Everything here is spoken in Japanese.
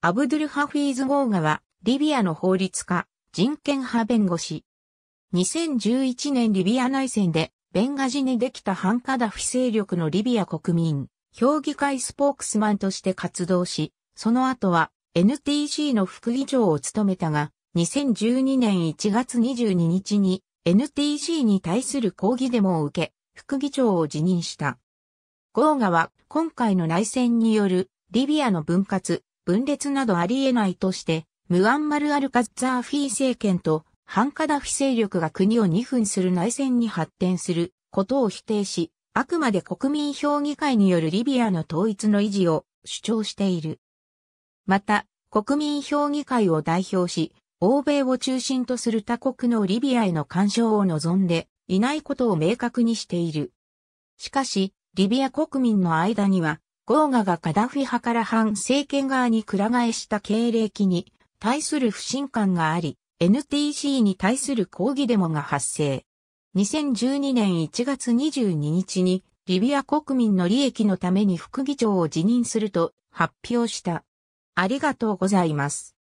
アブドゥルハフィーズ・ゴーガは、リビアの法律家、人権派弁護士。2011年リビア内戦で、ベンガジにできた反カダフィ勢力のリビア国民、評議会スポークスマンとして活動し、その後は NTC の副議長を務めたが、2012年1月22日に NTC に対する抗議デモを受け、副議長を辞任した。ゴーガは今回の内戦によるリビアの分割、分裂などあり得ないとして、ムアンマル・アルカッザーフィー政権とハンカダフィ勢力が国を二分する内戦に発展することを否定し、あくまで国民評議会によるリビアの統一の維持を主張している。また、国民評議会を代表し、欧米を中心とする他国のリビアへの干渉を望んでいないことを明確にしている。しかし、リビア国民の間にはゴーガがカダフィ派から反政権側に倶ら替えした経歴に対する不信感があり、NTC に対する抗議デモが発生。2012年1月22日にリビア国民の利益のために副議長を辞任すると発表した。ありがとうございます。